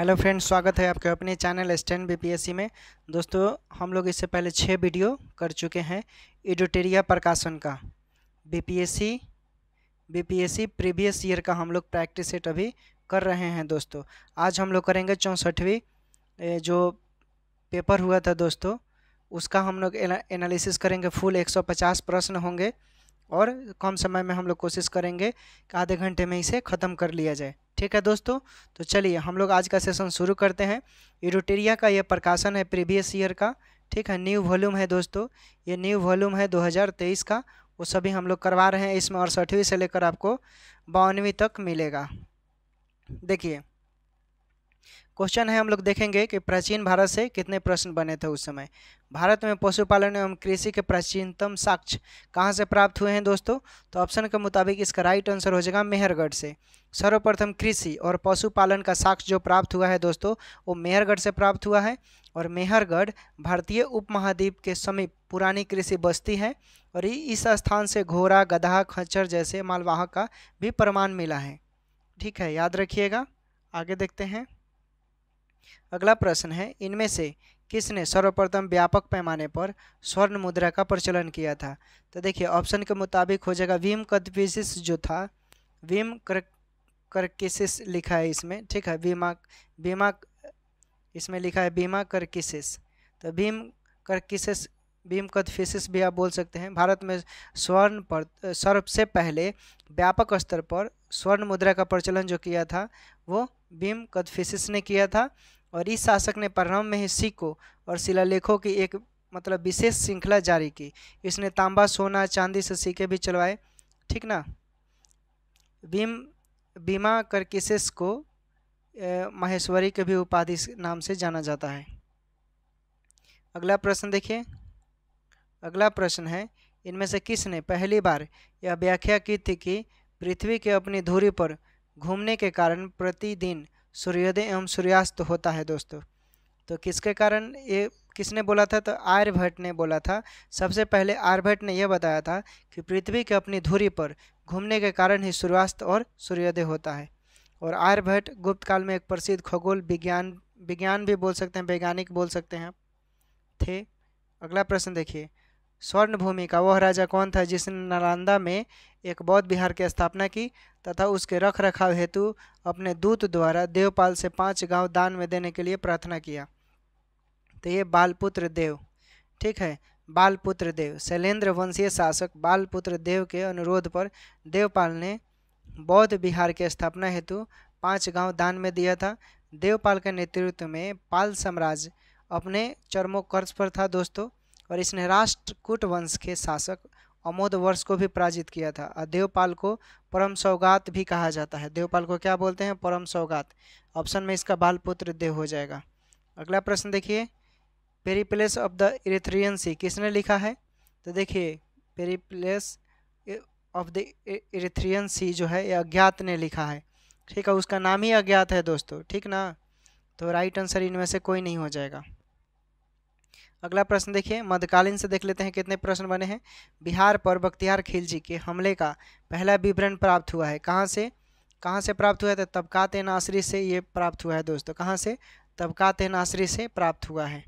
hello friends स्वागत है आपके अपने चैनल स्टैंड बीपीएससी में दोस्तों हम लोग इससे पहले छः वीडियो कर चुके हैं एडिटेरिया प्रकाशन का बीपीएससी बीपीएससी प्रीवियस ईयर का हम लोग प्रैक्टिस सेट अभी कर रहे हैं दोस्तों आज हम लोग करेंगे चौंसठवीं जो पेपर हुआ था दोस्तों उसका हम लोग एनालिसिस करेंगे फुल एक प्रश्न होंगे और कम समय में हम लोग कोशिश करेंगे कि आधे घंटे में इसे ख़त्म कर लिया जाए ठीक है दोस्तों तो चलिए हम लोग आज का सेशन शुरू करते हैं यूरोटेरिया का यह प्रकाशन है प्रीवियस ईयर का ठीक है न्यू वॉल्यूम है दोस्तों ये न्यू वॉल्यूम है 2023 का वो सभी हम लोग करवा रहे हैं इसमें अड़सठवीं से लेकर आपको बावनवीं तक मिलेगा देखिए क्वेश्चन है हम लोग देखेंगे कि प्राचीन भारत से कितने प्रश्न बने थे उस समय भारत में पशुपालन एवं कृषि के प्राचीनतम साक्ष्य कहाँ से प्राप्त हुए हैं दोस्तों तो ऑप्शन के मुताबिक इसका राइट आंसर हो जाएगा मेहरगढ़ से सर्वप्रथम कृषि और पशुपालन का साक्ष्य जो प्राप्त हुआ है दोस्तों वो मेहरगढ़ से प्राप्त हुआ है और मेहरगढ़ भारतीय उपमहाद्वीप के समीप पुरानी कृषि बस्ती है और इस स्थान से घोड़ा गधा खच्चर जैसे मालवाहक का भी प्रमाण मिला है ठीक है याद रखिएगा आगे देखते हैं अगला प्रश्न है इनमें से किसने सर्वप्रथम व्यापक पैमाने पर स्वर्ण मुद्रा का प्रचलन किया था तो देखिए ऑप्शन के मुताबिक हो जाएगा वीम कदविसिस जो था वीम कर करकिसिस लिखा है इसमें ठीक है बीमा बीमा इसमें लिखा है बीमा करकिसिस तो भीम करकिसिस भीम कदफिसिस भी आप बोल सकते हैं भारत में स्वर्ण पर सर्व से पहले व्यापक स्तर पर स्वर्ण मुद्रा का प्रचलन जो किया था वो भीम कदफिसिस ने किया था और इस शासक ने प्रारंभ में ही सिक्को और शिलालेखों की एक मतलब विशेष श्रृंखला जारी की इसने तांबा सोना चांदी से सिक्के भी चलवाए ठीक ना भीम बीमा करकिसिस को माहेश्वरी के भी उपाधि नाम से जाना जाता है अगला प्रश्न देखिए अगला प्रश्न है इनमें से किसने पहली बार यह व्याख्या की थी कि पृथ्वी के अपनी धुरी पर घूमने के कारण प्रतिदिन सूर्योदय एवं सूर्यास्त होता है दोस्तों तो किसके कारण ये किसने बोला था तो आर्यभट्ट ने बोला था सबसे पहले आर्यभट्ट ने यह बताया था कि पृथ्वी के अपनी धुरी पर घूमने के कारण ही सूर्यास्त और सूर्योदय होता है और आर्यभट्ट गुप्त काल में एक प्रसिद्ध खगोल विज्ञान विज्ञान भी बोल सकते हैं वैज्ञानिक बोल सकते हैं थे अगला प्रश्न देखिए स्वर्ण भूमि का वह राजा कौन था जिसने नालंदा में एक बौद्ध विहार की स्थापना की तथा उसके रख रखाव हेतु अपने दूत द्वारा देवपाल से पांच गांव दान में देने के लिए प्रार्थना किया तो ये बालपुत्र देव ठीक है बालपुत्र देव शैलेंद्र वंशीय शासक बालपुत्र देव के अनुरोध पर देवपाल ने बौद्ध विहार की स्थापना हेतु पांच गांव दान में दिया था देवपाल के नेतृत्व में पाल साम्राज्य अपने चरमोकर्ष पर था दोस्तों और इसने राष्ट्रकूट वंश के शासक अमोद वर्ष को भी पराजित किया था और देवपाल को परम सौगात भी कहा जाता है देवपाल को क्या बोलते हैं परम सौगात ऑप्शन में इसका बालपुत्र देव हो जाएगा अगला प्रश्न देखिए पेरीप्लेस ऑफ द इरेथ्रियन सी किसने लिखा है तो देखिए पेरीप्लेस ऑफ द इरेथ्रियन सी जो है ये अज्ञात ने लिखा है ठीक है उसका नाम ही अज्ञात है दोस्तों ठीक ना तो राइट आंसर इनमें से कोई नहीं हो जाएगा अगला प्रश्न देखिए मध्यकालीन से देख लेते हैं कितने प्रश्न बने हैं बिहार पर बख्तियार खिलजी के हमले का पहला विवरण प्राप्त हुआ है कहाँ से कहाँ से प्राप्त हुआ है तो तबका तेनाशरी से ये प्राप्त हुआ है दोस्तों कहाँ से तबकात नासरी से प्राप्त हुआ है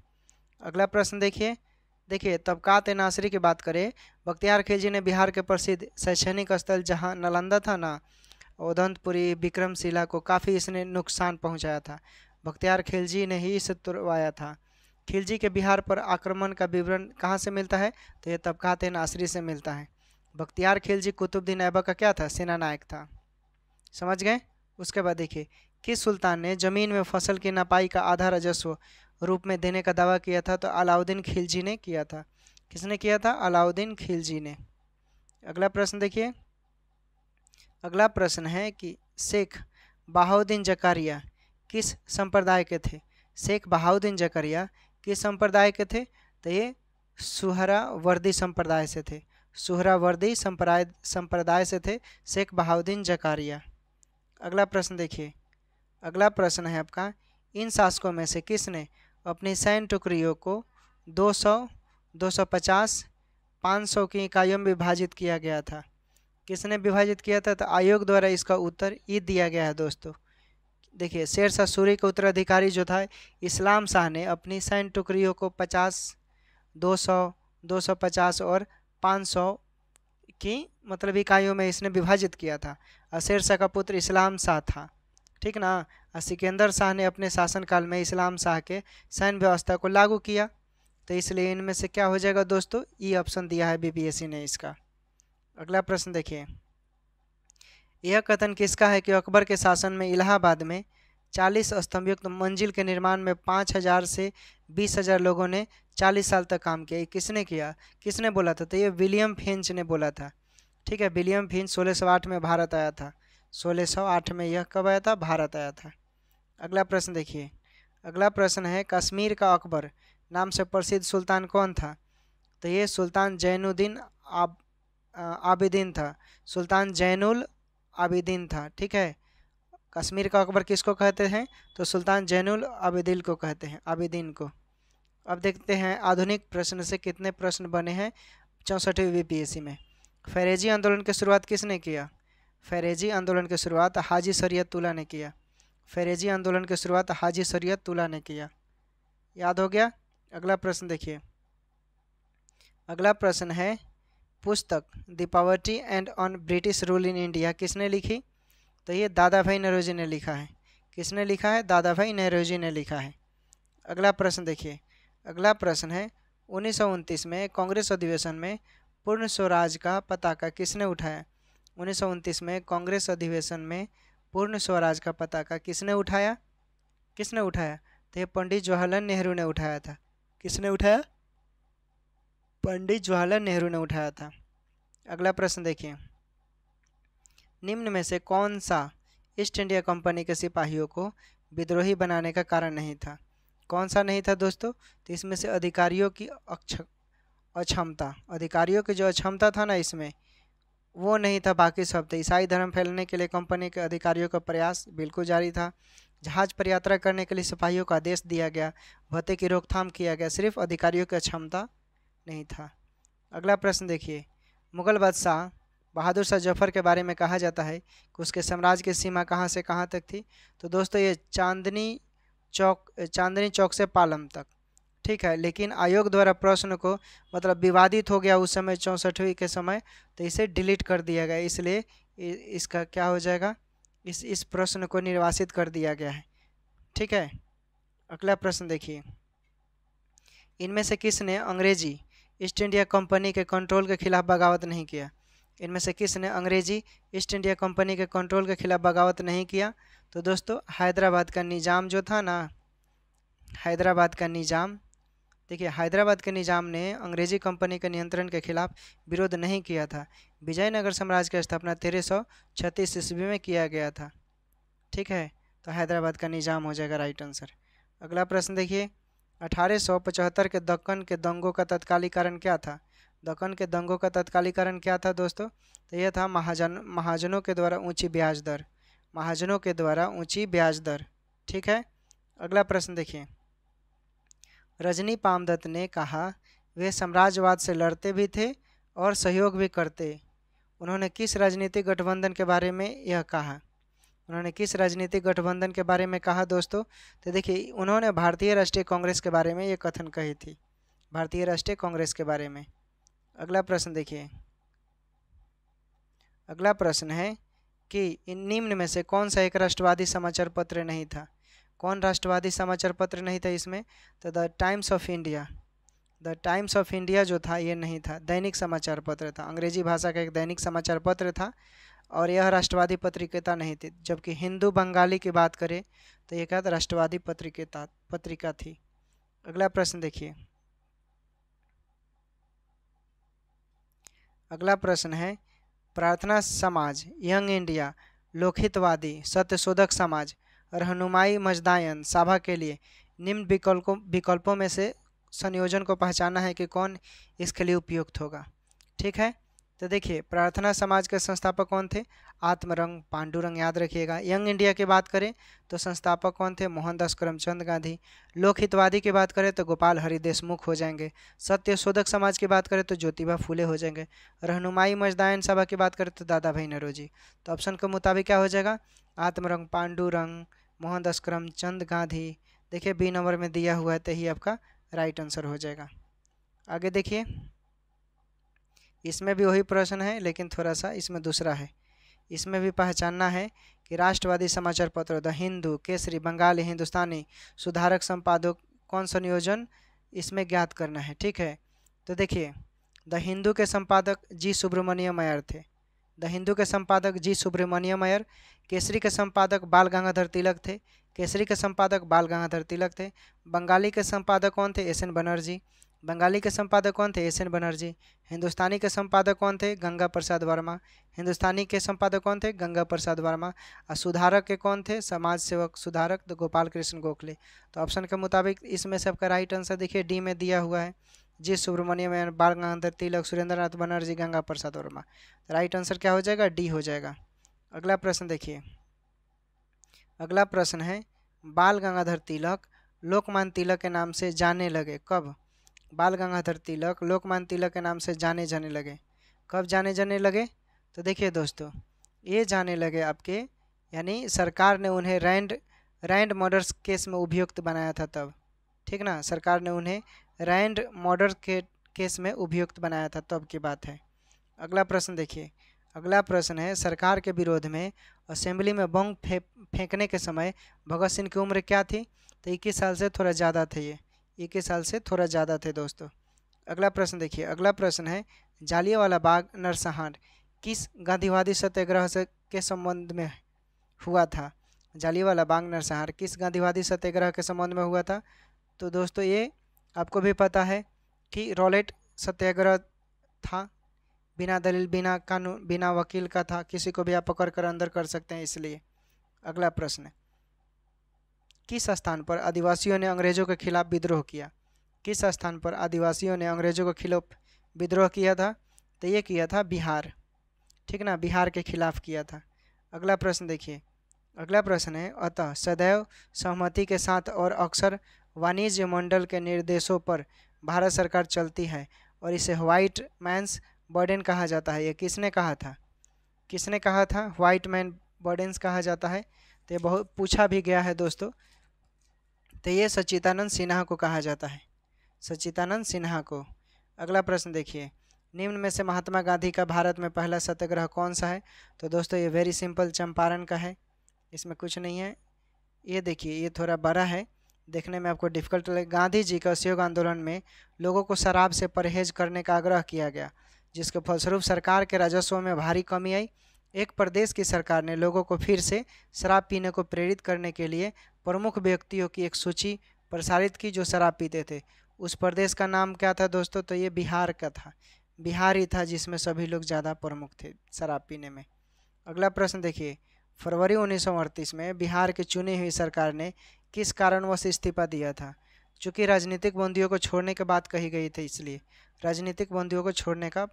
अगला प्रश्न देखिए देखिए तबका तेनाशरी की बात करें बख्तियार खिलजी ने बिहार के प्रसिद्ध शैक्षणिक स्थल जहाँ नालंदा था ना उधंतपुरी विक्रमशिला को काफ़ी इसने नुकसान पहुँचाया था बख्तियार खिलजी ने ही इसे तुरवाया था खिलजी के बिहार पर आक्रमण का विवरण कहाँ से मिलता है तो यह हैं नासरी से मिलता है बख्तियार खिलजी कुतुबद्दीन ऐबक का क्या था सेना नायक था समझ गए उसके बाद देखिए किस सुल्तान ने ज़मीन में फसल की नपाई का आधा राजस्व रूप में देने का दावा किया था तो अलाउद्दीन खिलजी ने किया था किसने किया था अलाउद्दीन खिलजी ने अगला प्रश्न देखिए अगला प्रश्न है कि शेख बहाउद्दीन जकारिया किस संप्रदाय के थे शेख बहाउद्दीन जकारिया किस संप्रदाय के थे तो ये सुहरावर्दी संप्रदाय से थे सुहरावर्दी संप्रदाय संप्रदाय से थे शेख बहाउद्दीन जकारिया अगला प्रश्न देखिए अगला प्रश्न है आपका इन शासकों में से किसने अपनी सैन्य टुकड़ियों को 200, 250, 500 की इकाइयों में विभाजित किया गया था किसने विभाजित किया था तो आयोग द्वारा इसका उत्तर ई दिया गया है दोस्तों देखिए शेर शाह सूरी का उत्तराधिकारी जो था इस्लाम शाह ने अपनी सैन्य टुकड़ियों को 50, 200, 250 और 500 की मतलब इकाइयों में इसने विभाजित किया था और शेर शाह का पुत्र इस्लाम शाह था ठीक ना और सिकंदर शाह ने अपने शासनकाल में इस्लाम शाह के सैन्य व्यवस्था को लागू किया तो इसलिए इनमें से क्या हो जाएगा दोस्तों ई ऑप्शन दिया है बी e ने इसका अगला प्रश्न देखिए यह कथन किसका है कि अकबर के शासन में इलाहाबाद में चालीस स्तंभयुक्त मंजिल के निर्माण में पाँच हज़ार से बीस हज़ार लोगों ने चालीस साल तक काम किया किसने किया किसने बोला था तो ये विलियम फिंच ने बोला था ठीक है विलियम फिंच सोलह सौ आठ में भारत आया था सोलह सौ आठ में यह कब आया था भारत आया था अगला प्रश्न देखिए अगला प्रश्न है कश्मीर का अकबर नाम से प्रसिद्ध सुल्तान कौन था तो ये सुल्तान जैनुद्दीन आब आबिदीन था सुल्तान जैनुल आबिदीन था ठीक है कश्मीर का अकबर किसको कहते हैं तो सुल्तान जैनुल आबिदिल को कहते हैं आबिदीन को अब देखते हैं आधुनिक प्रश्न से कितने प्रश्न बने हैं चौंसठवीं बीपीएससी में फैरेजी आंदोलन की शुरुआत किसने किया फैरेजी आंदोलन की शुरुआत हाजी तुला ने किया फैरेजी आंदोलन की शुरुआत हाजी तुला ने किया याद हो गया अगला प्रश्न देखिए अगला प्रश्न है पुस्तक the poverty and on British rule in India किसने लिखी तो ये दादा भाई नेहरू ने लिखा है किसने लिखा है दादा भाई नेहरू ने लिखा है अगला प्रश्न देखिए अगला प्रश्न है उन्नीस में कांग्रेस अधिवेशन में पूर्ण स्वराज का पताका किसने उठाया उन्नीस में कांग्रेस अधिवेशन में पूर्ण स्वराज का पताका किसने उठाया किसने उठाया तो ये पंडित जवाहरलाल नेहरू ने उठाया था किसने उठाया पंडित जवाहरलाल नेहरू ने उठाया था अगला प्रश्न देखिए निम्न में से कौन सा ईस्ट इंडिया कंपनी के सिपाहियों को विद्रोही बनाने का कारण नहीं था कौन सा नहीं था दोस्तों तो इसमें से अधिकारियों की अक्ष अक्षमता अधिकारियों की जो अक्षमता था ना इसमें वो नहीं था बाकी सब थे ईसाई धर्म फैलने के लिए कंपनी के अधिकारियों का प्रयास बिल्कुल जारी था जहाज पर यात्रा करने के लिए सिपाहियों का आदेश दिया गया भत्ते की रोकथाम किया गया सिर्फ अधिकारियों की अक्षमता नहीं था अगला प्रश्न देखिए मुग़ल बादशाह बहादुर शाह जफर के बारे में कहा जाता है कि उसके साम्राज्य की सीमा कहाँ से कहाँ तक थी तो दोस्तों ये चांदनी चौक चांदनी चौक से पालम तक ठीक है लेकिन आयोग द्वारा प्रश्न को मतलब विवादित हो गया उस समय चौंसठवीं के समय तो इसे डिलीट कर दिया गया इसलिए इसका क्या हो जाएगा इस इस प्रश्न को निर्वासित कर दिया गया है ठीक है अगला प्रश्न देखिए इनमें से किसने अंग्रेजी ईस्ट इंडिया कंपनी के कंट्रोल के खिलाफ बगावत नहीं किया इनमें से किसने अंग्रेजी ईस्ट इंडिया कंपनी के कंट्रोल के खिलाफ बगावत नहीं किया तो दोस्तों हैदराबाद का निज़ाम जो था ना हैदराबाद का निज़ाम देखिए हैदराबाद के निज़ाम ने अंग्रेजी कंपनी के नियंत्रण के खिलाफ विरोध नहीं किया था विजयनगर साम्राज्य की स्थापना तेरह सौ छत्तीस ईस्वी में किया गया था ठीक है तो हैदराबाद का निज़ाम हो जाएगा राइट आंसर अगला प्रश्न देखिए 1875 के दक्कन के दंगों का तत्कालीन कारण क्या था दक्कन के दंगों का तत्कालीन कारण क्या था दोस्तों तो यह था महाजन महाजनों के द्वारा ऊंची ब्याज दर महाजनों के द्वारा ऊंची ब्याज दर ठीक है अगला प्रश्न देखिए रजनी पामदत्त ने कहा वे साम्राज्यवाद से लड़ते भी थे और सहयोग भी करते उन्होंने किस राजनीतिक गठबंधन के बारे में यह कहा उन्होंने किस राजनीतिक गठबंधन के बारे में कहा दोस्तों तो देखिए उन्होंने भारतीय राष्ट्रीय कांग्रेस के बारे में ये कथन कही थी भारतीय राष्ट्रीय कांग्रेस के बारे में अगला प्रश्न देखिए अगला प्रश्न है कि इन निम्न में से कौन सा एक राष्ट्रवादी समाचार पत्र नहीं था कौन राष्ट्रवादी समाचार पत्र नहीं था इसमें तो the Times of India the Times of India जो था ये नहीं था दैनिक समाचार पत्र था अंग्रेजी भाषा का एक दैनिक समाचार पत्र था और यह राष्ट्रवादी पत्रिकेता नहीं थी जबकि हिंदू बंगाली की बात करें तो यह क्या राष्ट्रवादी पत्रिकेता पत्रिका थी अगला प्रश्न देखिए अगला प्रश्न है प्रार्थना समाज यंग इंडिया लोकहितवादी सत्यशोधक समाज रहनुमाई मजदायन सभा के लिए निम्न विकल्पों विकल्पों में से संयोजन को पहचाना है कि कौन इसके लिए उपयुक्त होगा ठीक है तो देखिए प्रार्थना समाज के संस्थापक कौन थे आत्मरंग पांडुरंग याद रखिएगा यंग इंडिया की बात करें तो संस्थापक कौन थे मोहनदास करमचंद गांधी लोकहितवादी की बात करें तो गोपाल हरिदेशमुख हो जाएंगे सत्य शोधक समाज की बात करें तो ज्योतिबा फूले हो जाएंगे रहनुमाई मजदायन सभा की बात करें तो दादा भाई नरोजी तो ऑप्शन के मुताबिक क्या हो जाएगा आत्मरंग पांडुरंग मोहनदास करमचंद गांधी देखिए बी नंबर में दिया हुआ है तो ही आपका राइट आंसर हो जाएगा आगे देखिए इसमें भी वही प्रश्न है लेकिन थोड़ा सा इसमें दूसरा है इसमें भी पहचानना है कि राष्ट्रवादी समाचार पत्र द हिंदू केसरी बंगाली हिंदुस्तानी सुधारक संपादक कौन सा नियोजन इसमें ज्ञात करना है ठीक है तो देखिए द हिंदू के संपादक जी सुब्रमण्यम अयर थे द हिंदू के संपादक जी सुब्रमण्यम अयर केसरी के संपादक बाल गंगाधर तिलक थे केसरी के संपादक बाल गंगाधर तिलक थे बंगाली के संपादक कौन थे एस एन बनर्जी बंगाली के संपादक कौन थे एस एन बनर्जी हिंदुस्तानी के संपादक कौन थे गंगा प्रसाद वर्मा हिंदुस्तानी के संपादक कौन थे गंगा प्रसाद वर्मा और सुधारक के कौन थे समाज सेवक सुधारक तो गोपाल कृष्ण गोखले तो ऑप्शन के मुताबिक इसमें से आपका राइट आंसर देखिए डी में दिया हुआ है जी सुब्रमण्यम बाल गंगाधर तिलक सुरेंद्र नाथ बनर्जी गंगा प्रसाद वर्मा तो राइट आंसर क्या हो जाएगा डी हो जाएगा अगला प्रश्न देखिए अगला प्रश्न है बाल गंगाधर तिलक लोकमान तिलक के नाम से जाने लगे कब बाल गंगाधर तिलक लोकमान तिलक के नाम से जाने जाने लगे कब जाने जाने लगे तो देखिए दोस्तों ये जाने लगे आपके यानी सरकार ने उन्हें रैंड रैंड मर्डर्स केस में उपयुक्त बनाया था तब ठीक ना सरकार ने उन्हें रैंड मर्डर के केस में उपयुक्त बनाया था तब की बात है अगला प्रश्न देखिए अगला प्रश्न है सरकार के विरोध में असेंबली में बम फेंकने के समय भगत सिंह की उम्र क्या थी तो इक्कीस साल से थोड़ा ज़्यादा थे ये एक ही साल से थोड़ा ज़्यादा थे दोस्तों अगला प्रश्न देखिए अगला प्रश्न है जालियावाला बाग नरसंहार किस गांधीवादी सत्याग्रह से के संबंध में हुआ था जालियावाला बाग नरसहार किस गांधीवादी सत्याग्रह के संबंध में हुआ था तो दोस्तों ये आपको भी पता है कि रॉलेट सत्याग्रह था बिना दलील बिना कानून बिना वकील का था किसी को भी आप पकड़ कर अंदर कर सकते हैं इसलिए अगला प्रश्न किस स्थान पर आदिवासियों ने अंग्रेजों के खिलाफ विद्रोह किया किस स्थान पर आदिवासियों ने अंग्रेजों के खिलाफ विद्रोह किया था तो ये किया था बिहार ठीक ना बिहार के खिलाफ किया था अगला प्रश्न देखिए अगला प्रश्न है अतः सदैव सहमति के साथ और अक्सर वाणिज्य मंडल के निर्देशों पर भारत सरकार चलती है और इसे व्हाइट मैंस बर्डन कहा जाता है ये किसने कहा था किसने कहा था व्हाइट मैन बर्डन्स कहा जाता है तो ये बहुत पूछा भी गया है दोस्तों तो ये सच्चिदानंद सिन्हा को कहा जाता है सचितानंद सिन्हा को अगला प्रश्न देखिए निम्न में से महात्मा गांधी का भारत में पहला सत्याग्रह कौन सा है तो दोस्तों ये वेरी सिंपल चंपारण का है इसमें कुछ नहीं है ये देखिए ये थोड़ा बड़ा है देखने में आपको डिफिकल्ट लगे गांधी जी का असहयोग आंदोलन में लोगों को शराब से परहेज करने का आग्रह किया गया जिसके फलस्वरूप सरकार के राजस्व में भारी कमी आई एक प्रदेश की सरकार ने लोगों को फिर से शराब पीने को प्रेरित करने के लिए प्रमुख व्यक्तियों की एक सूची प्रसारित की जो शराब पीते थे उस प्रदेश का नाम क्या था दोस्तों तो ये बिहार का था बिहार ही था जिसमें सभी लोग ज़्यादा प्रमुख थे शराब पीने में अगला प्रश्न देखिए फरवरी उन्नीस में बिहार की चुनी हुई सरकार ने किस कारणवश इस्तीफा दिया था चूँकि राजनीतिक बंदियों को छोड़ने की बात कही गई थी इसलिए राजनीतिक बंदियों को छोड़ने का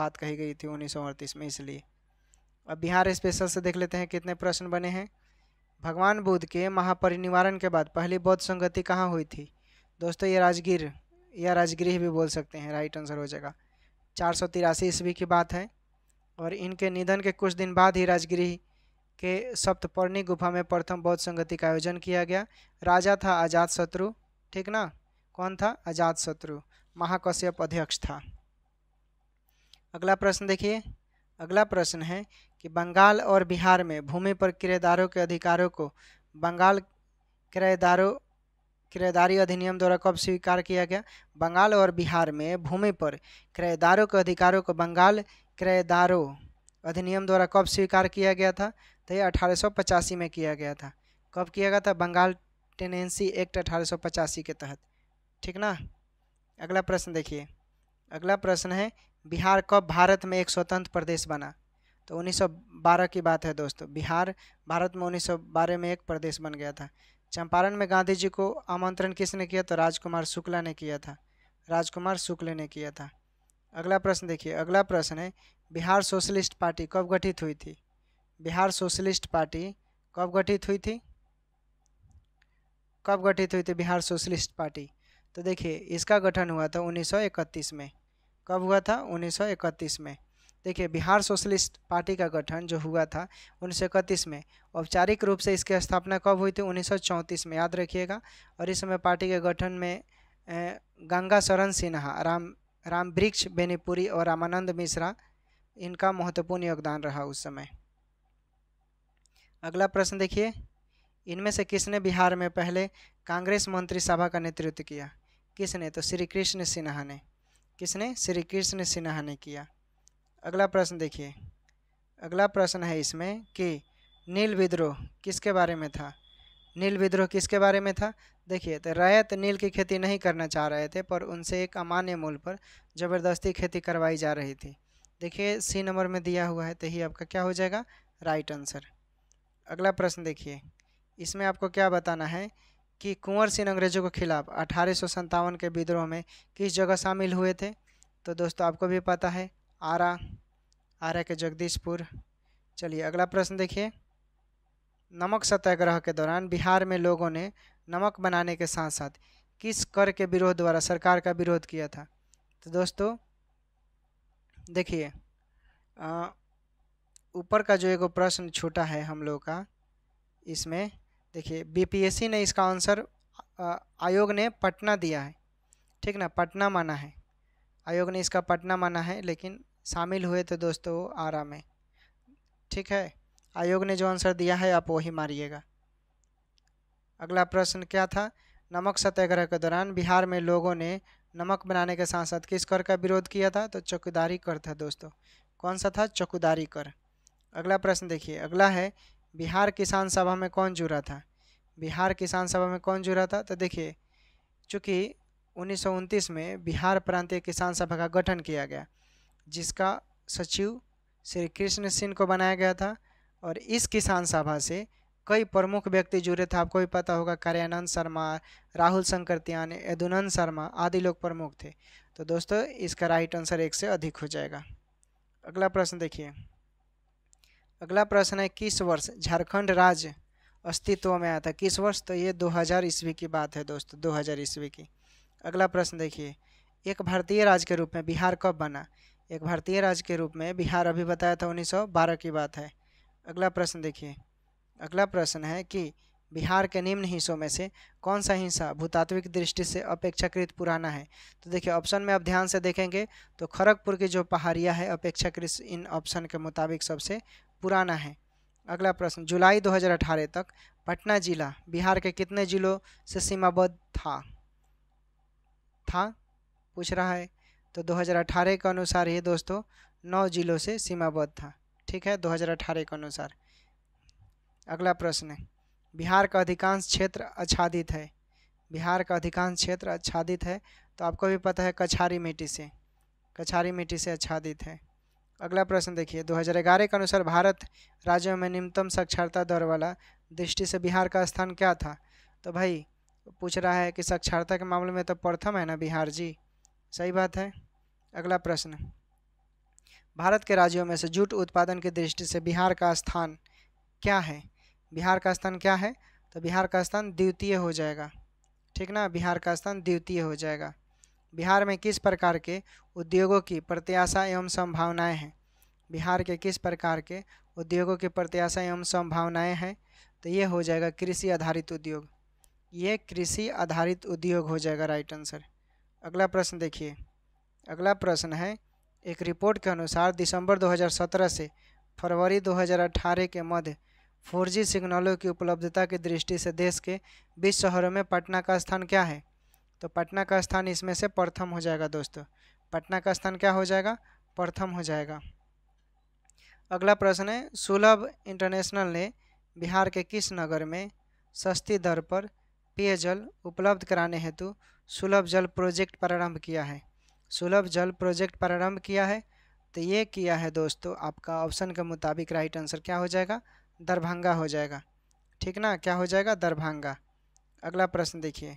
बात कही गई थी उन्नीस में इसलिए अब बिहार स्पेशल से देख लेते हैं कितने प्रश्न बने हैं भगवान बुद्ध के महापरिनिवारण के बाद पहली बौद्ध संगति कहाँ हुई थी दोस्तों ये राजगीर या राजगृह भी बोल सकते हैं राइट आंसर हो जाएगा चार सौ तिरासी ईस्वी की बात है और इनके निधन के कुछ दिन बाद ही राजगृह के सप्तपर्णी गुफा में प्रथम बौद्ध संगति का आयोजन किया गया राजा था आजाद शत्रु ठीक ना कौन था आजाद शत्रु महाकश्यप अध्यक्ष था अगला प्रश्न देखिए अगला प्रश्न है कि बंगाल और बिहार में भूमि पर किराएदारों के अधिकारों को बंगाल किरायेदारों किराएदारी अधिनियम द्वारा कब स्वीकार किया गया बंगाल और बिहार में भूमि पर किराएदारों के अधिकारों को बंगाल किराएदारों अधिनियम द्वारा कब स्वीकार किया गया था तो ये अठारह में किया गया था कब किया गया था बंगाल टेनेंसी एक्ट अठारह के तहत ठीक ना अगला प्रश्न देखिए अगला प्रश्न है बिहार कब भारत में एक स्वतंत्र प्रदेश बना तो 1912 की बात है दोस्तों बिहार भारत में 1912 में एक प्रदेश बन गया था चंपारण में गांधी जी को आमंत्रण किसने किया तो राजकुमार शुक्ला ने किया था राजकुमार शुक्ल ने किया था अगला प्रश्न देखिए अगला प्रश्न है बिहार सोशलिस्ट पार्टी कब गठित हुई थी बिहार सोशलिस्ट पार्टी कब गठित हुई थी कब गठित हुई थी बिहार सोशलिस्ट पार्टी तो देखिए इसका गठन हुआ था 1931 में कब हुआ था 1931 में देखिए बिहार सोशलिस्ट पार्टी का गठन जो हुआ था उन्नीस में औपचारिक रूप से इसकी स्थापना कब हुई थी उन्नीस में याद रखिएगा और इस समय पार्टी के गठन में गंगा शरण सिन्हा राम राम वृक्ष बेनीपुरी और रामानंद मिश्रा इनका महत्वपूर्ण योगदान रहा उस समय अगला प्रश्न देखिए इनमें से किसने बिहार में पहले कांग्रेस मंत्री सभा का नेतृत्व किया किसने तो श्री कृष्ण सिन्हा ने किसने श्री कृष्ण सिन्हा ने किया अगला प्रश्न देखिए अगला प्रश्न है इसमें कि नील विद्रोह किसके बारे में था नील विद्रोह किसके बारे में था देखिए तो रायत नील की खेती नहीं करना चाह रहे थे पर उनसे एक अमान्य मूल पर ज़बरदस्ती खेती करवाई जा रही थी देखिए सी नंबर में दिया हुआ है तो ही आपका क्या हो जाएगा राइट आंसर अगला प्रश्न देखिए इसमें आपको क्या बताना है कि कुंवर सिंह अंग्रेजों के खिलाफ अठारह के विद्रोह में किस जगह शामिल हुए थे तो दोस्तों आपको भी पता है आरा आरा के जगदीशपुर चलिए अगला प्रश्न देखिए नमक सत्याग्रह के दौरान बिहार में लोगों ने नमक बनाने के साथ साथ किस कर के विरोध द्वारा सरकार का विरोध किया था तो दोस्तों देखिए ऊपर का जो एगो प्रश्न छूटा है हम लोग का इसमें देखिए बीपीएससी ने इसका आंसर आयोग ने पटना दिया है ठीक ना पटना माना है आयोग ने इसका पटना माना है लेकिन शामिल हुए थे दोस्तों वो आरा में ठीक है आयोग ने जो आंसर दिया है आप वही मारिएगा अगला प्रश्न क्या था नमक सत्याग्रह के दौरान बिहार में लोगों ने नमक बनाने के साथ साथ किस कर का विरोध किया था तो चौकीदारी कर था दोस्तों कौन सा था चौकीदारी कर अगला प्रश्न देखिए अगला है बिहार किसान सभा में कौन जुड़ा था बिहार किसान सभा में कौन जुड़ा था तो देखिए चूँकि उन्नीस में बिहार प्रांतीय किसान सभा का गठन किया गया जिसका सचिव श्री कृष्ण सिंह को बनाया गया था और इस किसान सभा से कई प्रमुख व्यक्ति जुड़े थे आपको भी पता होगा कार्यानंद शर्मा राहुल शंकर त्यान यदुनंद शर्मा आदि लोग प्रमुख थे तो दोस्तों इसका राइट आंसर एक से अधिक हो जाएगा अगला प्रश्न देखिए अगला प्रश्न है किस वर्ष झारखंड राज्य अस्तित्व में आया था किस वर्ष तो ये 2000 ईस्वी की बात है दोस्तों 2000 ईस्वी की अगला प्रश्न देखिए एक भारतीय राज्य के रूप में बिहार कब बना एक भारतीय राज्य के रूप में बिहार अभी बताया था 1912 की बात है अगला प्रश्न देखिए अगला प्रश्न है कि बिहार के निम्न हिस्सों में से कौन सा हिस्सा भूतात्विक दृष्टि से अपेक्षाकृत पुराना है तो देखिए ऑप्शन में आप ध्यान से देखेंगे तो खड़गपुर की जो पहाड़ियाँ है अपेक्षाकृत इन ऑप्शन के मुताबिक सबसे पुराना है अगला प्रश्न जुलाई 2018 तक पटना जिला बिहार के कितने जिलों से सीमाबद्ध था था पूछ रहा है तो 2018 के अनुसार ये दोस्तों नौ जिलों से सीमाबद्ध था ठीक है 2018 के अनुसार अगला प्रश्न है बिहार का अधिकांश क्षेत्र आच्छादित है बिहार का अधिकांश क्षेत्र आच्छादित है तो आपको भी पता है कछारी मिट्टी से कछारी मिट्टी से आच्छादित है अगला प्रश्न देखिए 2011 के अनुसार भारत राज्यों में निम्नतम साक्षरता दर वाला दृष्टि से बिहार का स्थान क्या था तो भाई पूछ रहा है कि साक्षरता के मामले में तो प्रथम है ना बिहार जी सही बात है अगला प्रश्न भारत के राज्यों में से जूट उत्पादन की दृष्टि से बिहार का स्थान क्या है बिहार का स्थान क्या है तो बिहार का स्थान द्वितीय हो जाएगा ठीक ना बिहार का स्थान द्वितीय हो जाएगा बिहार में किस प्रकार के उद्योगों की प्रत्याशा एवं संभावनाएं हैं बिहार के किस प्रकार के उद्योगों की प्रत्याशा एवं संभावनाएं हैं तो ये हो जाएगा कृषि आधारित उद्योग ये कृषि आधारित उद्योग हो जाएगा राइट आंसर अगला प्रश्न देखिए अगला प्रश्न है एक रिपोर्ट के अनुसार दिसंबर 2017 से फरवरी 2018 के मध्य 4G सिग्नलों की उपलब्धता की दृष्टि से देश के 20 शहरों में पटना का स्थान क्या है तो पटना का स्थान इसमें से प्रथम हो जाएगा दोस्तों पटना का स्थान क्या हो जाएगा प्रथम हो जाएगा अगला प्रश्न है सुलभ इंटरनेशनल ने बिहार के किस नगर में सस्ती दर पर पेयजल उपलब्ध कराने हेतु सुलभ जल प्रोजेक्ट प्रारंभ किया है सुलभ जल प्रोजेक्ट प्रारंभ किया है तो ये किया है दोस्तों आपका ऑप्शन के मुताबिक राइट आंसर क्या हो जाएगा दरभंगा हो जाएगा ठीक ना क्या हो जाएगा दरभंगा अगला प्रश्न देखिए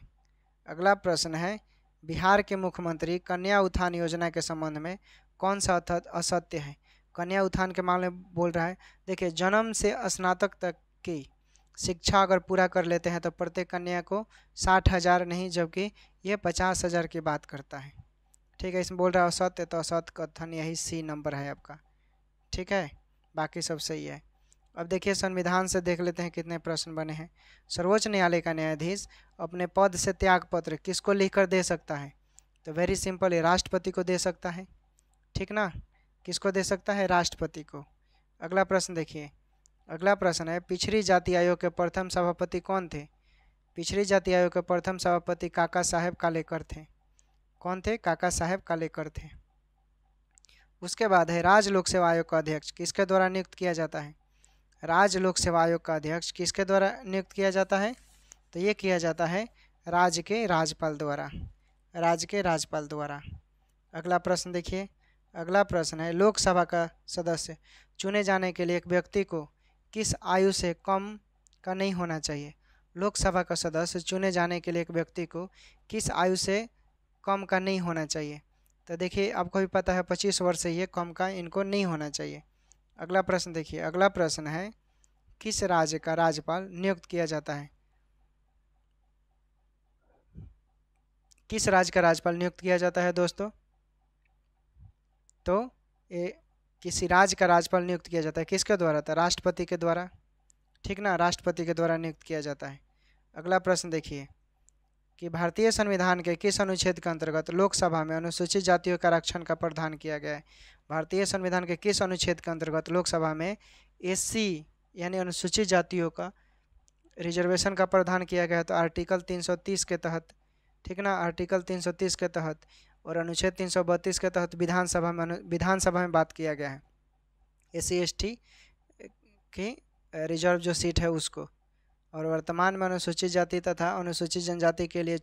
अगला प्रश्न है बिहार के मुख्यमंत्री कन्या उत्थान योजना के संबंध में कौन सा असत्य है कन्या उत्थान के मामले में बोल रहा है देखिए जन्म से स्नातक तक की शिक्षा अगर पूरा कर लेते हैं तो प्रत्येक कन्या को साठ हज़ार नहीं जबकि ये पचास हज़ार की बात करता है ठीक है इसमें बोल रहा है असत्य तो असत्य कथन यही सी नंबर है आपका ठीक है बाकी सब सही है अब देखिए संविधान से देख लेते हैं कितने प्रश्न बने हैं सर्वोच्च न्यायालय का न्यायाधीश अपने पद से त्यागपत्र किसको लिखकर दे सकता है तो वेरी सिंपल है राष्ट्रपति को दे सकता है ठीक ना किसको दे सकता है राष्ट्रपति को अगला प्रश्न देखिए अगला प्रश्न है पिछड़ी जाति आयोग के प्रथम सभापति कौन थे पिछड़ी जाति आयोग के प्रथम सभापति काका साहेब कालेकर थे कौन थे काका साहेब कालेकर थे उसके बाद है राज्य लोक सेवा आयोग का अध्यक्ष किसके द्वारा नियुक्त किया जाता है राज्य लोक सेवा आयोग का अध्यक्ष किसके द्वारा नियुक्त किया जाता है तो ये किया जाता है राज्य के राज्यपाल द्वारा राज्य के राज्यपाल द्वारा अगला प्रश्न देखिए अगला प्रश्न है लोकसभा का सदस्य चुने जाने के लिए एक व्यक्ति को किस आयु से कम का नहीं होना चाहिए लोकसभा का सदस्य चुने जाने के लिए एक व्यक्ति को किस आयु से कम का नहीं होना चाहिए तो देखिए आपको भी पता है पच्चीस वर्ष से ये कम का इनको नहीं होना चाहिए अगला प्रश्न देखिए अगला प्रश्न है किस राज्य का राज्यपाल नियुक्त किया जाता है किस राज्य का राज्यपाल नियुक्त किया जाता है दोस्तों तो ये किसी राज्य का राज्यपाल नियुक्त किया जाता है किसके द्वारा था तो राष्ट्रपति के द्वारा ठीक ना राष्ट्रपति के द्वारा नियुक्त किया जाता है अगला प्रश्न देखिए कि भारतीय संविधान के किस अनुच्छेद के अंतर्गत लोकसभा में अनुसूचित जातियों का आरक्षण का प्रावधान किया गया है भारतीय संविधान के किस अनुच्छेद के अंतर्गत लोकसभा में एस यानी अनुसूचित जातियों का रिजर्वेशन का प्रावधान किया गया है तो आर्टिकल 330 के तहत ठीक ना आर्टिकल 330 के तहत और अनुच्छेद 332 के तहत विधानसभा में विधानसभा में बात किया गया है एस सी की रिजर्व जो सीट है उसको और वर्तमान में अनुसूचित जाति तथा अनुसूचित जनजाति के लिए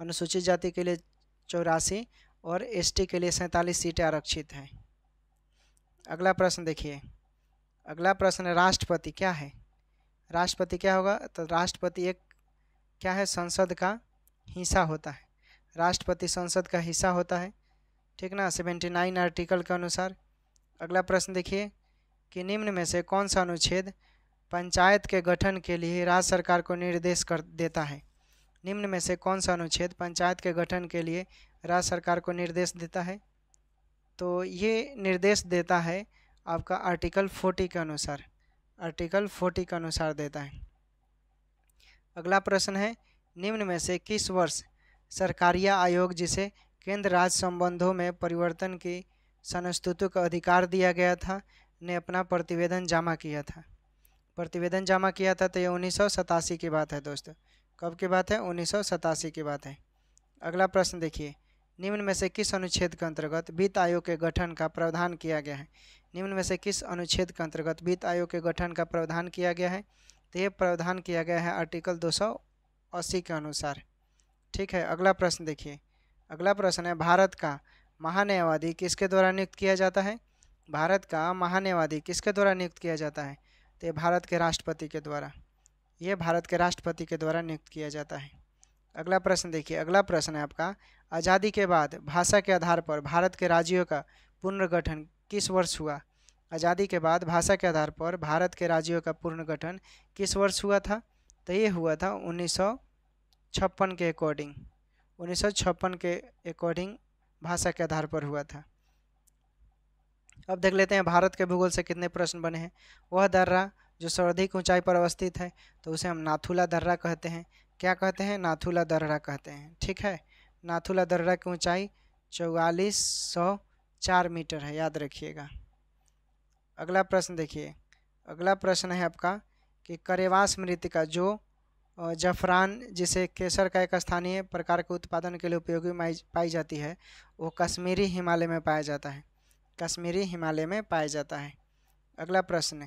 अनुसूचित जाति के लिए चौरासी और एसटी के लिए सैंतालीस सीटें आरक्षित हैं अगला प्रश्न देखिए अगला प्रश्न राष्ट्रपति क्या है राष्ट्रपति क्या होगा तो राष्ट्रपति एक क्या है संसद का हिस्सा होता है राष्ट्रपति संसद का हिस्सा होता है ठीक ना सेवेंटी नाइन आर्टिकल के अनुसार अगला प्रश्न देखिए कि निम्न में से कौन सा अनुच्छेद पंचायत के गठन के लिए राज्य सरकार को निर्देश कर देता है निम्न में से कौन सा अनुच्छेद पंचायत के गठन के लिए राज्य सरकार को निर्देश देता है तो ये निर्देश देता है आपका आर्टिकल फोर्टी के अनुसार आर्टिकल फोर्टी के अनुसार देता है अगला प्रश्न है निम्न में से किस वर्ष सरकारिया आयोग जिसे केंद्र राज्य संबंधों में परिवर्तन की संस्तुत्व का अधिकार दिया गया था ने अपना प्रतिवेदन जमा किया था प्रतिवेदन जमा किया था तो ये उन्नीस की बात है दोस्तों कब की बात है उन्नीस की बात है अगला प्रश्न देखिए निम्न में से किस अनुच्छेद के अंतर्गत वित्त आयोग के गठन का प्रावधान किया गया है निम्न में से किस अनुच्छेद के अंतर्गत वित्त आयोग के गठन का प्रावधान किया गया है तो ये प्रावधान किया गया है आर्टिकल 280 के अनुसार ठीक है अगला प्रश्न देखिए अगला प्रश्न है भारत का महान्यायवादी किसके द्वारा नियुक्त किया जाता है भारत का महान्यायवादी किसके द्वारा नियुक्त किया जाता है तो ये भारत के राष्ट्रपति के द्वारा ये भारत के राष्ट्रपति के द्वारा नियुक्त किया जाता है अगला प्रश्न देखिए अगला प्रश्न है आपका आज़ादी के बाद भाषा के आधार पर भारत के राज्यों का पुनर्गठन किस वर्ष हुआ आज़ादी के बाद भाषा के आधार पर भारत के राज्यों का पुनर्गठन किस वर्ष हुआ था तो ये हुआ था उन्नीस के अकॉर्डिंग उन्नीस के अकॉर्डिंग भाषा के आधार पर हुआ था अब देख लेते हैं भारत के भूगोल से कितने प्रश्न बने हैं वह दर्रा जो सर्वाधिक ऊंचाई पर अवस्थित है तो उसे हम नाथुला दर्रा कहते हैं क्या कहते हैं नाथुला दर्रा कहते हैं ठीक है नाथुला दर्रा की ऊंचाई चौवालीस सौ चार मीटर है याद रखिएगा अगला प्रश्न देखिए अगला प्रश्न है आपका कि करेवास मृतिका जो जफरान जिसे केसर का एक स्थानीय प्रकार के उत्पादन के लिए उपयोगी पाई जाती है वो कश्मीरी हिमालय में पाया जाता है कश्मीरी हिमालय में पाया जाता है अगला प्रश्न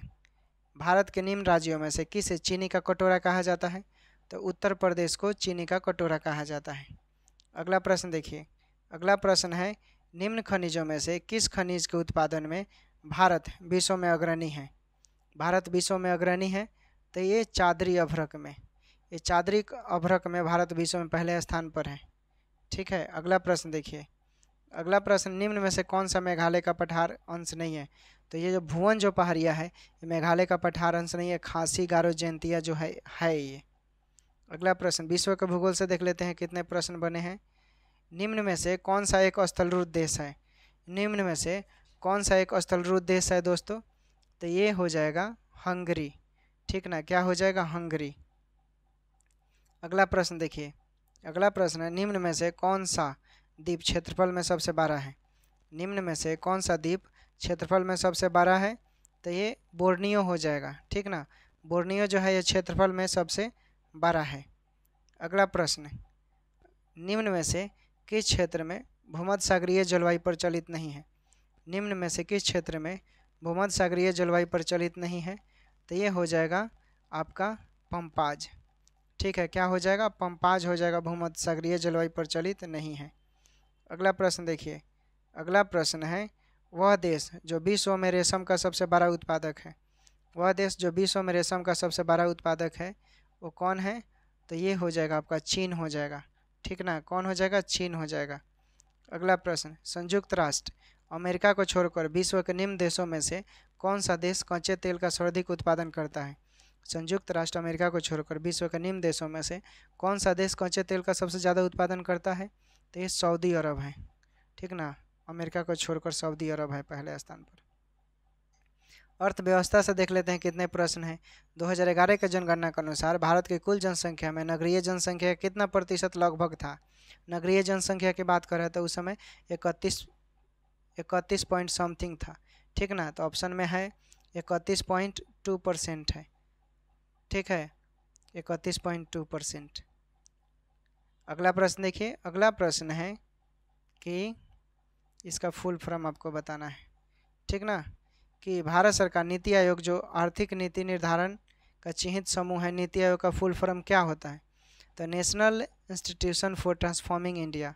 भारत के निम्न राज्यों में से किसे चीनी का कटोरा कहा जाता है तो उत्तर प्रदेश को चीनी का कटोरा कहा जाता है अगला प्रश्न देखिए अगला प्रश्न है निम्न खनिजों में से किस खनिज के उत्पादन में भारत विश्व में अग्रणी है भारत विश्व में अग्रणी है तो ये चादरी अभ्रक में ये चादरी अभ्रक में भारत विश्व में पहले स्थान पर है ठीक है अगला प्रश्न देखिए अगला प्रश्न निम्न में से कौन सा मेघालय का पठार अंश नहीं है तो ये जो भुवन जो पहाड़िया है ये मेघालय का पठार अंश नहीं है खांसी गारो जयंतिया जो है है ये अगला प्रश्न विश्व के भूगोल से देख लेते हैं कितने प्रश्न बने हैं निम्न में से कौन सा एक स्थलरूद देश है निम्न में से कौन सा एक स्थलरूद देश है दोस्तों तो ये हो जाएगा हंगरी ठीक ना क्या हो जाएगा हंगरी अगला प्रश्न देखिए अगला प्रश्न है निम्न में से कौन सा द्वीप क्षेत्रफल में सबसे बड़ा है निम्न में से कौन सा द्वीप क्षेत्रफल में सबसे बड़ा है तो ये बोर्नियो हो जाएगा ठीक ना बोर्नियो जो है ये क्षेत्रफल में सबसे बड़ा है अगला प्रश्न निम्न में से किस क्षेत्र में भूमध्य सागरीय जलवायु प्रचलित नहीं है निम्न में से किस क्षेत्र में भूमध्य सागरीय जलवायु प्रचलित नहीं है तो ये हो जाएगा आपका पंपाज ठीक है क्या हो जाएगा पंपाज हो जाएगा भूमध्य सागरीय जलवायु प्रचलित नहीं है अगला प्रश्न देखिए अगला प्रश्न है वह देश जो विश्व में रेशम का सबसे बड़ा उत्पादक है वह देश जो विश्व में रेशम का सबसे बड़ा उत्पादक है वो कौन है तो ये हो जाएगा आपका चीन हो जाएगा ठीक ना कौन हो जाएगा चीन हो जाएगा अगला प्रश्न संयुक्त राष्ट्र अमेरिका को छोड़कर विश्व के निम्न देशों में से कौन सा देश कच्चे तेल का सर्वाधिक उत्पादन करता है संयुक्त राष्ट्र अमेरिका को छोड़कर विश्व के निम्न देशों में से कौन सा देश कच्चे तेल का सबसे ज़्यादा उत्पादन करता है तो ये सऊदी अरब है ठीक ना अमेरिका को छोड़कर सऊदी अरब है पहले स्थान पर अर्थव्यवस्था से देख लेते हैं कितने प्रश्न हैं 2011 के जनगणना के अनुसार भारत की कुल जनसंख्या में नगरीय जनसंख्या कितना प्रतिशत लगभग था नगरीय जनसंख्या की बात करें तो उस समय इकतीस इकतीस पॉइंट समथिंग था ठीक ना तो ऑप्शन में है इकतीस पॉइंट टू परसेंट है ठीक है इकतीस पॉइंट टू परसेंट अगला प्रश्न देखिए अगला प्रश्न है कि इसका फुल फॉर्म आपको बताना है ठीक ना कि भारत सरकार नीति आयोग जो आर्थिक नीति निर्धारण का चिन्हित समूह है नीति आयोग का फुल फॉर्म क्या होता है तो national institution for transforming India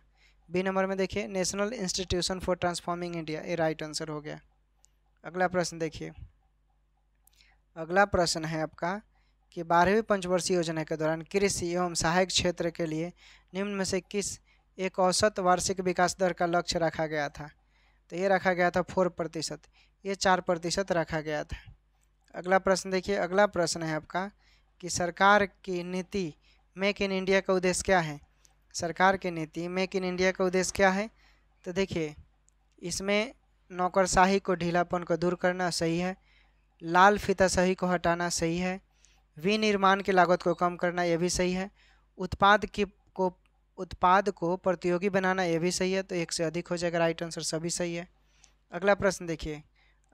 B number में देखिए national institution for transforming India ये राइट आंसर हो गया अगला प्रश्न देखिए अगला प्रश्न है आपका कि बारहवीं पंचवर्षीय योजना के दौरान कृषि एवं सहायक क्षेत्र के लिए निम्न में से किस एक औसत वार्षिक विकास दर का लक्ष्य रखा गया था तो ये रखा गया था फोर प्रतिशत ये चार प्रतिशत रखा गया था अगला प्रश्न देखिए अगला प्रश्न है आपका कि सरकार की नीति मेक इन इंडिया का उद्देश्य क्या है सरकार की नीति मेक इन इंडिया का उद्देश्य क्या है तो देखिए इसमें नौकरशाही को ढीलापन को दूर करना सही है लाल सही को हटाना सही है विनिर्माण की लागत को कम करना यह भी सही है उत्पाद की को उत्पाद को प्रतियोगी बनाना यह भी सही है तो एक से अधिक हो जाएगा राइट आंसर सभी सही है अगला प्रश्न देखिए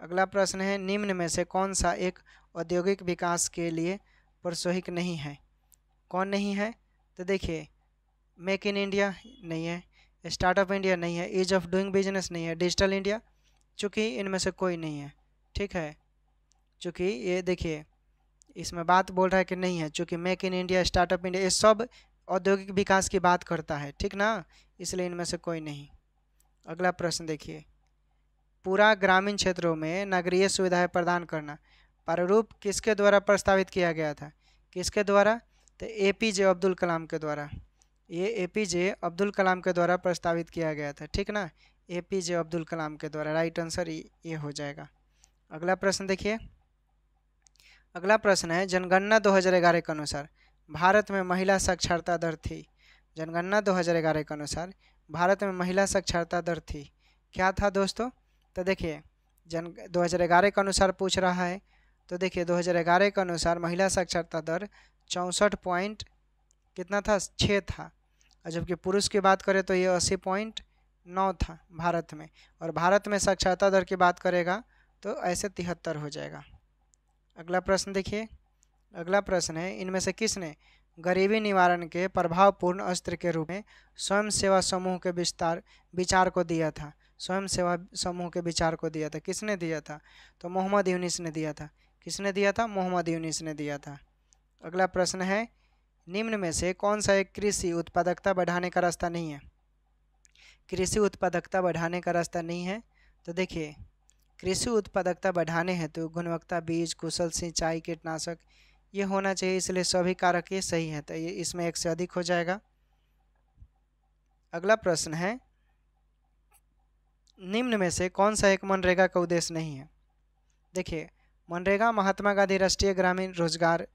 अगला प्रश्न है निम्न में से कौन सा एक औद्योगिक विकास के लिए प्रोत्साहिक नहीं है कौन नहीं है तो देखिए मेक इन इंडिया नहीं है स्टार्टअप इंडिया नहीं है ईज ऑफ डूइंग बिजनेस नहीं है डिजिटल इंडिया चूँकि इनमें से कोई नहीं है ठीक है चूँकि ये देखिए इसमें बात बोल रहा है कि नहीं है चूँकि make in India startup India ये सब औद्योगिक विकास की बात करता है ठीक ना इसलिए इनमें से कोई नहीं अगला प्रश्न देखिए पूरा ग्रामीण क्षेत्रों में नगरीय सुविधाएं प्रदान करना प्रारूप किसके द्वारा प्रस्तावित किया गया था किसके द्वारा तो ए पी जे अब्दुल कलाम के द्वारा ये ए पी जे अब्दुल कलाम के द्वारा प्रस्तावित किया गया था ठीक ना ए पी जे अब्दुल कलाम के द्वारा राइट आंसर ये हो जाएगा अगला प्रश्न देखिए अगला प्रश्न है जनगणना 2011 के अनुसार भारत में महिला साक्षरता दर थी जनगणना 2011 के अनुसार भारत में महिला साक्षरता दर थी क्या था दोस्तों तो देखिए जन दो के अनुसार पूछ रहा है तो देखिए 2011 के अनुसार महिला साक्षरता दर चौंसठ पॉइंट कितना था छः था और जबकि पुरुष की बात करें तो ये अस्सी पॉइंट नौ था भारत में और भारत में साक्षरता दर की बात करेगा तो ऐसे तिहत्तर हो जाएगा अगला प्रश्न देखिए अगला प्रश्न है इनमें से किसने गरीबी निवारण के प्रभावपूर्ण अस्त्र के रूप में स्वयं सेवा समूह के विस्तार विचार को दिया था स्वयं सेवा समूह के विचार को दिया था किसने दिया था तो मोहम्मद यूनिस ने दिया था किसने दिया था मोहम्मद यूनिस ने दिया था अगला प्रश्न है निम्न में से कौन सा एक कृषि उत्पादकता बढ़ाने का रास्ता नहीं है कृषि उत्पादकता बढ़ाने का रास्ता नहीं है तो देखिए कृषि उत्पादकता बढ़ाने हेतु तो गुणवत्ता बीज कुशल सिंचाई कीटनाशक ये होना चाहिए इसलिए सभी कारक ये सही हैं तो ये इसमें एक से अधिक हो जाएगा अगला प्रश्न है निम्न में से कौन सा एक मनरेगा का उद्देश्य नहीं है देखिए मनरेगा महात्मा गांधी राष्ट्रीय ग्रामीण रोजगार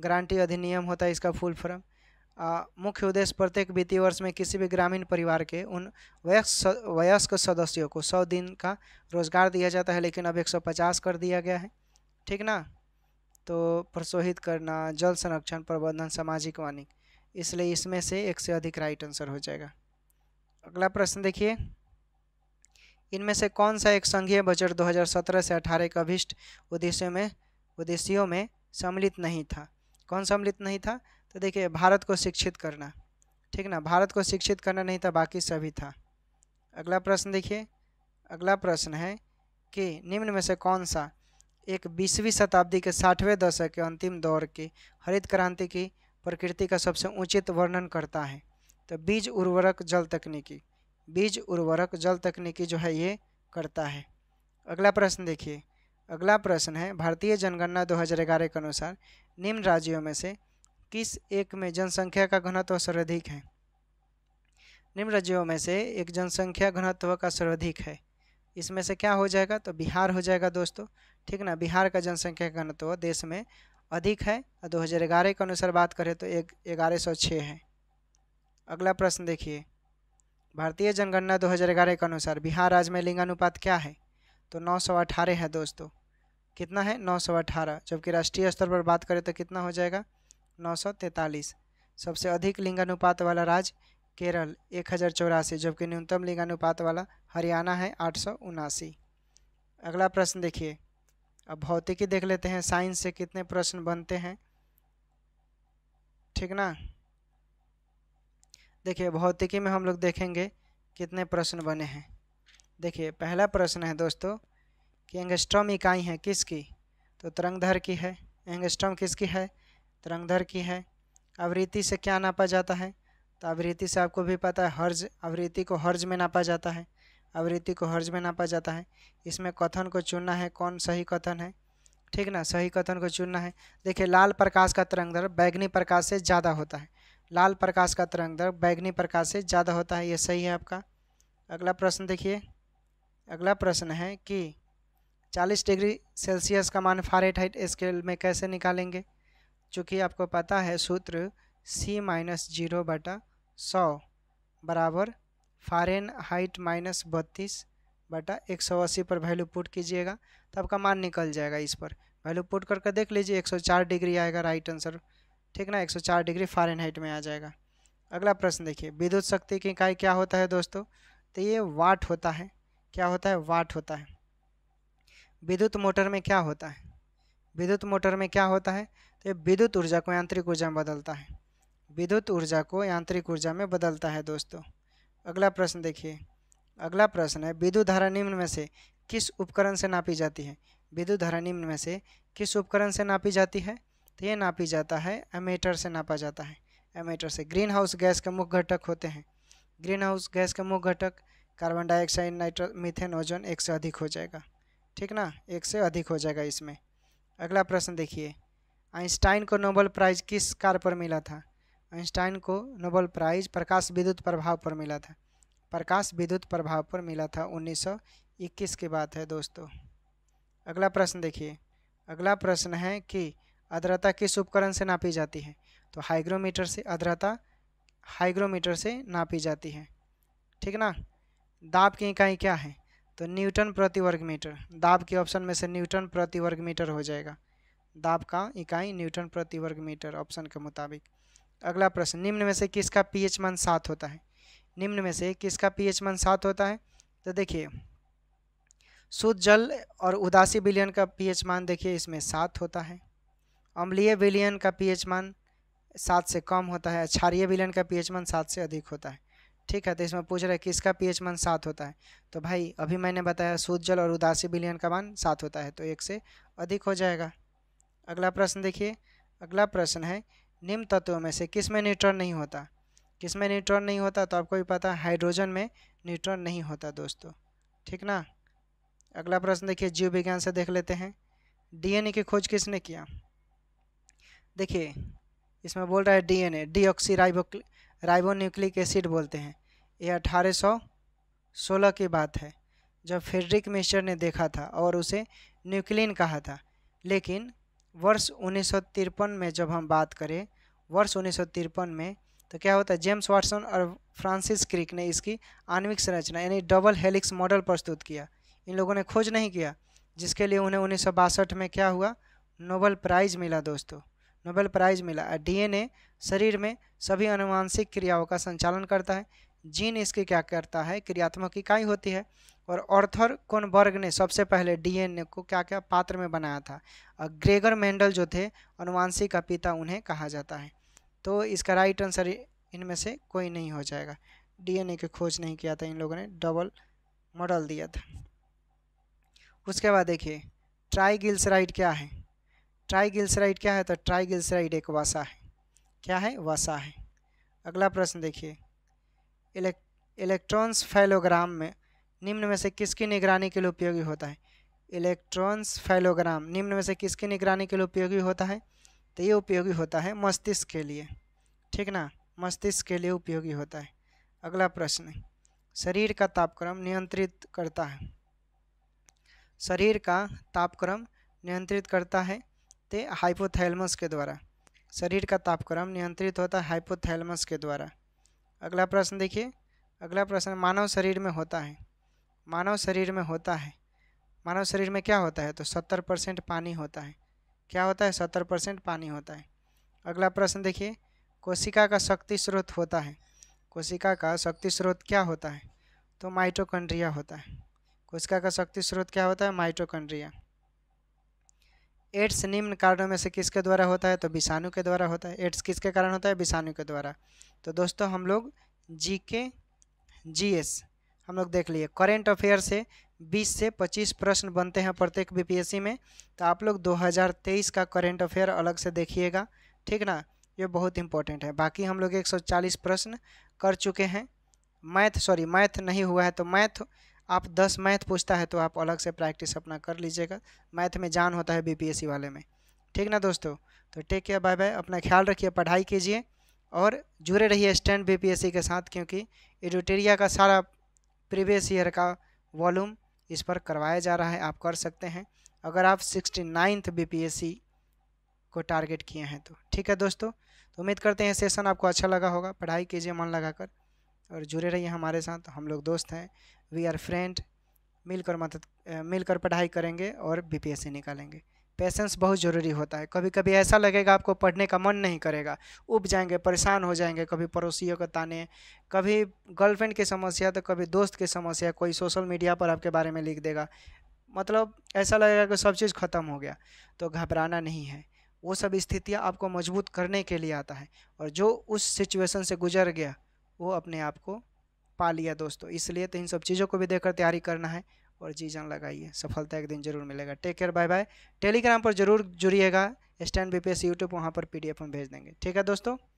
गारंटी अधिनियम होता है इसका फुल फॉर्म मुख्य उद्देश्य प्रत्येक वित्तीय वर्ष में किसी भी ग्रामीण परिवार के उन वयस्क वयस्क सदस्यों को सौ दिन का रोजगार दिया जाता है लेकिन अब एक सौ पचास कर दिया गया है ठीक ना तो प्रोत्साहित करना जल संरक्षण प्रबंधन सामाजिक वानिक इसलिए इसमें से एक से अधिक राइट आंसर हो जाएगा अगला प्रश्न देखिए इनमें से कौन सा एक संघीय बजट 2017 से 18 के अभिष्ट उद्देश्यों में उद्देश्यों में सम्मिलित नहीं था कौन सम्मिलित नहीं था तो देखिए भारत को शिक्षित करना ठीक ना भारत को शिक्षित करना नहीं था बाकी सभी था अगला प्रश्न देखिए अगला प्रश्न है कि निम्न में से कौन सा एक बीसवीं शताब्दी के साठवें दशक के अंतिम दौर की हरित क्रांति की प्रकृति का सबसे उचित वर्णन करता है तो बीज उर्वरक जल तकनीकी बीज उर्वरक जल तकनीकी जो है ये करता है अगला प्रश्न देखिए अगला प्रश्न है भारतीय जनगणना 2011 के अनुसार निम्न राज्यों में से किस एक में जनसंख्या का घनत्व सर्वाधिक है निम्न राज्यों में से एक जनसंख्या घनत्व का सर्वाधिक है इसमें से क्या हो जाएगा तो बिहार हो जाएगा दोस्तों ठीक ना बिहार का जनसंख्या घनत्व देश में अधिक है और दो हज़ार ग्यारह के अनुसार बात करें तो एक ग्यारह सौ छः है अगला प्रश्न देखिए भारतीय जनगणना दो हज़ार ग्यारह के अनुसार बिहार राज्य में लिंगानुपात क्या है तो नौ सौ अठारह है दोस्तों कितना है नौ सौ अठारह जबकि राष्ट्रीय स्तर पर बात करें तो कितना हो जाएगा नौ सौ तैंतालीस सबसे अधिक लिंगानुपात वाला राज्य केरल एक हज़ार चौरासी जबकि न्यूनतम लिंगानुपात वाला हरियाणा है आठ सौ उनासी अगला प्रश्न देखिए अब भौतिकी देख लेते हैं साइंस से कितने प्रश्न बनते हैं ठीक ना देखिए भौतिकी में हम लोग देखेंगे कितने प्रश्न बने हैं देखिए पहला प्रश्न है दोस्तों कि एंगस्ट्रम इकाई है किसकी तो तरंगधर की है एंगस्ट्रम किसकी है तरंगधर की है आवृत्ति से क्या नापा जाता है तो आवृत्ति से आपको भी पता है हर्ज आवृत्ति को हर्ज में नापा जाता है आवृत्ति को हर्ज में नापा जाता है इसमें कथन को चुनना है कौन सही कथन है ठीक ना सही कथन को चुनना है देखिए लाल प्रकाश का तरंगदर बैगनी प्रकाश से ज़्यादा होता है लाल प्रकाश का दर बैगनी प्रकाश से ज़्यादा होता है ये सही है आपका अगला प्रश्न देखिए अगला प्रश्न है कि 40 डिग्री सेल्सियस का मान फारेनहाइट स्केल में कैसे निकालेंगे चूँकि आपको पता है सूत्र सी माइनस जीरो बटा सौ बराबर फारेन हाइट माइनस बत्तीस बटा एक सौ अस्सी पर वैल्यू पुट कीजिएगा तो आपका मान निकल जाएगा इस पर वैल्यू पुट करके कर देख लीजिए एक सौ चार डिग्री आएगा राइट आंसर ठीक ना एक सौ चार डिग्री फारेन हाइट में आ जाएगा अगला प्रश्न देखिए विद्युत शक्ति की इकाई क्या होता है दोस्तों तो ये वाट होता है क्या होता है वाट होता है विद्युत मोटर में क्या होता है विद्युत मोटर में क्या होता है तो ये विद्युत ऊर्जा को यांत्रिक ऊर्जा में बदलता है विद्युत ऊर्जा को यांत्रिक ऊर्जा में बदलता है दोस्तों अगला प्रश्न देखिए अगला प्रश्न है विद्युत धारा निम्न में से किस उपकरण से नापी जाती है विद्युत धारा निम्न में से किस उपकरण से नापी जाती है तो ये नापी जाता है एमेटर से नापा जाता है एमेटर से ग्रीन हाउस गैस के मुख्य घटक होते हैं ग्रीन हाउस गैस के मुख्य घटक carbon dioxide nitro methane ozone एक से अधिक हो जाएगा ठीक ना एक से अधिक हो जाएगा इसमें अगला प्रश्न देखिए आइंस्टाइन को नोबल प्राइज़ किस कार्य पर मिला था आइंस्टाइन को नोबल प्राइज़ प्रकाश विद्युत प्रभाव पर मिला था प्रकाश विद्युत प्रभाव पर मिला था 1921 की बात है दोस्तों अगला प्रश्न देखिए अगला प्रश्न है कि आर्द्रता किस उपकरण से नापी जाती है तो हाइग्रोमीटर से आर्द्रता हाइग्रोमीटर से नापी जाती है ठीक ना दाब की इकाई क्या है तो न्यूटन प्रति वर्ग मीटर दाब के ऑप्शन में से न्यूटन प्रति वर्ग मीटर हो जाएगा दाब का इकाई न्यूटन प्रति वर्ग मीटर ऑप्शन के मुताबिक अगला प्रश्न निम्न में से किसका पीएच मान सात होता है निम्न में से किसका पीएच मान सात होता है तो देखिए शुद्ध जल और उदासी बिलियन का पीएच मान देखिए इसमें सात होता है अम्लीय बिलियन का पीएच मान सात से कम होता है क्षारीय बिलियन का पीएच मान सात से अधिक होता है ठीक है तो इसमें पूछ रहे किसका किसका पीएच मान सात होता है तो भाई अभी मैंने बताया शुद्ध जल और उदासी बिलियन का मान सात होता है तो एक से अधिक हो जाएगा अगला प्रश्न देखिए अगला प्रश्न है निम्न तत्वों में से किस में न्यूट्रॉन नहीं होता किस में न्यूट्रॉन नहीं होता तो आपको भी पता हाइड्रोजन में न्यूट्रॉन नहीं होता दोस्तों ठीक ना अगला प्रश्न देखिए जीव विज्ञान से देख लेते हैं डीएनए की खोज किसने किया देखिए इसमें बोल रहा है DNA deoxy ribo ribonucleic acid बोलते हैं ये अठारह सौ सोलह की बात है जब फेडरिक मिस्टर ने देखा था और उसे न्यूक्लिन कहा था लेकिन वर्ष उन्नीस में जब हम बात करें वर्ष उन्नीस में तो क्या होता है जेम्स वाटसन और फ्रांसिस क्रिक ने इसकी आणविक संरचना यानी डबल हेलिक्स मॉडल प्रस्तुत किया इन लोगों ने खोज नहीं किया जिसके लिए उन्हें उन्नीस में क्या हुआ नोबल प्राइज़ मिला दोस्तों नोबेल प्राइज़ मिला डीएनए शरीर में सभी अनुवांशिक क्रियाओं का संचालन करता है जीन इसकी क्या करता है क्रियात्मक इकाई होती है और ऑर्थर कोनबर्ग ने सबसे पहले डीएनए को क्या क्या पात्र में बनाया था और ग्रेगर मेंडल जो थे अनुवांशिक का पिता उन्हें कहा जाता है तो इसका राइट आंसर इनमें से कोई नहीं हो जाएगा डीएनए की खोज नहीं किया था इन लोगों ने डबल मॉडल दिया था उसके बाद देखिए ट्राइगिल्सराइड क्या है ट्राइगिल्सराइड क्या है तो ट्राइगिल्सराइड एक वसा है क्या है वसा है अगला प्रश्न देखिए इलेक् इलेक्ट्रॉन्स फैलोग्राम में निम्न में से किसकी निगरानी के लिए उपयोगी होता है इलेक्ट्रॉन्स फैलोग्राम निम्न में से किसकी निगरानी के लिए उपयोगी होता है तो ये उपयोगी होता है मस्तिष्क के लिए ठीक ना मस्तिष्क के लिए उपयोगी होता है अगला प्रश्न शरीर का तापक्रम नियंत्रित करता है शरीर का तापक्रम नियंत्रित करता है ते हाइपोथैलमस के द्वारा शरीर का तापक्रम नियंत्रित होता है हाइपोथैलमस के द्वारा अगला प्रश्न देखिए अगला प्रश्न मानव शरीर में होता है मानव शरीर में होता है मानव शरीर में क्या होता है तो सत्तर परसेंट पानी होता है क्या होता है सत्तर परसेंट पानी होता है अगला प्रश्न देखिए कोशिका का शक्ति स्रोत होता है कोशिका का शक्ति स्रोत क्या होता है तो माइटोकंड्रिया होता है कोशिका का शक्ति स्रोत क्या होता है माइटोकंड्रिया एड्स निम्न कारणों में से किसके द्वारा होता है तो विषाणु के द्वारा होता है एड्स किसके कारण होता है विषाणु के द्वारा तो दोस्तों हम लोग जी के जी एस हम लोग देख लिए करेंट अफेयर से 20 से 25 प्रश्न बनते हैं प्रत्येक बी में तो आप लोग 2023 का करेंट अफेयर अलग से देखिएगा ठीक ना ये बहुत इंपॉर्टेंट है बाकी हम लोग 140 प्रश्न कर चुके हैं मैथ सॉरी मैथ नहीं हुआ है तो मैथ आप 10 मैथ पूछता है तो आप अलग से प्रैक्टिस अपना कर लीजिएगा मैथ में जान होता है बी वाले में ठीक ना दोस्तों तो टेक केयर बाय बाय अपना ख्याल रखिए पढ़ाई कीजिए और जुड़े रहिए स्टैंड बीपीएससी के साथ क्योंकि एडिटेरिया का सारा प्रीवियस ईयर का वॉल्यूम इस पर करवाया जा रहा है आप कर सकते हैं अगर आप सिक्सटी नाइन्थ बी को टारगेट किए हैं तो ठीक है दोस्तों तो उम्मीद करते हैं सेशन आपको अच्छा लगा होगा पढ़ाई कीजिए मन लगाकर और जुड़े रहिए हमारे साथ हम लोग दोस्त हैं वी आर फ्रेंड मिलकर मदद मिलकर पढ़ाई करेंगे और बीपीएससी निकालेंगे पेशेंस बहुत ज़रूरी होता है कभी कभी ऐसा लगेगा आपको पढ़ने का मन नहीं करेगा उब जाएंगे परेशान हो जाएंगे कभी पड़ोसियों के ताने कभी गर्लफ्रेंड की समस्या तो कभी दोस्त की समस्या कोई सोशल मीडिया पर आपके बारे में लिख देगा मतलब ऐसा लगेगा कि सब चीज़ ख़त्म हो गया तो घबराना नहीं है वो सब स्थितियाँ आपको मजबूत करने के लिए आता है और जो उस सिचुएशन से गुजर गया वो अपने आप को पा लिया दोस्तों इसलिए तो इन सब चीज़ों को भी देखकर तैयारी करना है और जी जान लगाइए सफलता एक दिन जरूर मिलेगा take care bye bye Telegram पर जरूर जुड़िएगा stand B P S YouTube वहाँ पर पी डी एफ हम भेज देंगे ठीक है दोस्तों